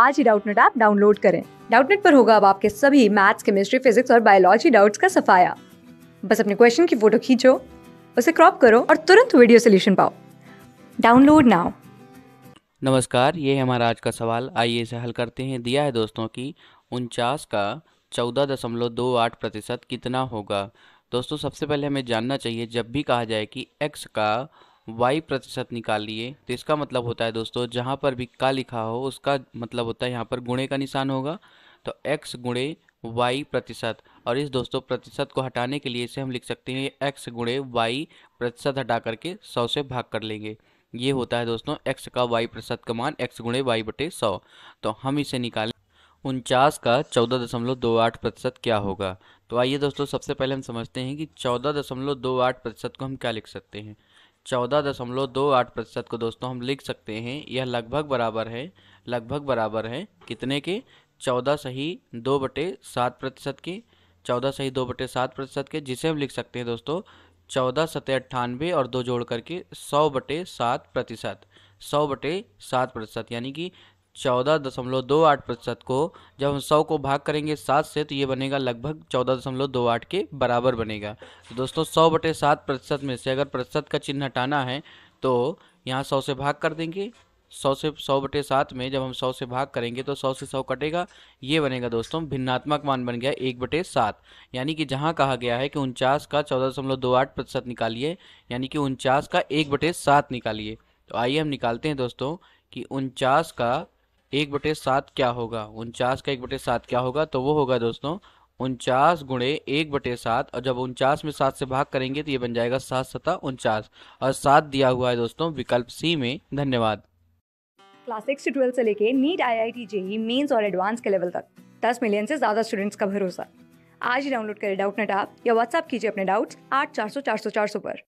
आज ही Doubtnut app download करें डाउटनेट पर होगा अब आपके सभी मैथ्स केमिस्ट्री फिजिक्स और बायोलॉजी डाउट्स का सफाया बस अपने क्वेश्चन की फोटो खींचो उसे क्रॉप करो और तुरंत वीडियो सोल्यूशन पाओ डाउनलोड नाउ नमस्कार ये हमारा आज का सवाल आइए इसे हल करते हैं दिया है दोस्तों की उनचास का चौदह दशमलव दो आठ प्रतिशत कितना होगा दोस्तों सबसे पहले हमें जानना चाहिए जब भी कहा जाए कि x का वाई प्रतिशत निकाल लिए तो इसका मतलब होता है दोस्तों जहाँ पर भी का लिखा हो उसका मतलब होता है यहाँ पर गुणे का निशान होगा तो एक्स गुणे वाई प्रतिशत और इस दोस्तों प्रतिशत को हटाने के लिए इसे हम लिख सकते हैं एक्स गुणे वाई प्रतिशत हटा करके सौ से भाग कर लेंगे ये होता है दोस्तों एक्स का वाई प्रतिशत का मान एक्स गुणे वाई बटे सौ तो हम इसे निकालें उनचास का चौदह दशमलव दो आठ प्रतिशत क्या होगा तो आइए दोस्तों सबसे पहले हम समझते हैं कि चौदह दशमलव दो आठ प्रतिशत को हम क्या लिख सकते हैं चौदह दशमलव दो आठ प्रतिशत को दोस्तों हम लिख सकते हैं यह लगभग बराबर है लगभग बराबर है कितने के चौदह सही दो बटे सात प्रतिशत के चौदह सही दो बटे सात प्रतिशत के जिसे हम लिख सकते हैं दोस्तों चौदह सतह अट्ठानवे और दो जोड़ करके सौ बटे सात प्रतिशत सौ बटे सात प्रतिशत यानी कि चौदह दशमलव दो आठ प्रतिशत को जब हम सौ को भाग करेंगे सात से तो ये बनेगा लगभग चौदह दशमलव दो आठ के बराबर बनेगा तो दोस्तों सौ बटे सात प्रतिशत में से अगर प्रतिशत का चिन्ह हटाना है तो यहाँ सौ से भाग कर देंगे सौ से सौ बटे सात में जब हम सौ से भाग करेंगे तो सौ से सौ कटेगा ये बनेगा दोस्तों भिन्नात्मक मान बन गया एक बटे सात यानी कि जहाँ कहा गया है कि उनचास का चौदह दशमलव दो आठ प्रतिशत निकालिए यानी कि उनचास का एक बटे सात निकालिए तो आइए हम निकालते हैं दोस्तों कि उनचास का एक बटे सात क्या होगा उनचास का एक बटे सात क्या होगा तो वो होगा दोस्तों उनचास गुणे एक बटे सात और जब उनचास में सात से भाग करेंगे तो ये बन जाएगा सात सता उनचास और सात दिया हुआ है दोस्तों विकल्प सी में धन्यवाद क्लास सिक्स से ट्वेल्थ से लेके NEET I I T JEE mains और एडवांस के लेवल तक दस मिलियन से ज़्यादा स्टूडेंट्स का भरोसा आज ही डाउनलोड करें डाउट नेट आप या व्हाट्सअप कीजिए अपने डाउट्स आठ चार सौ चार सौ चार सौ पर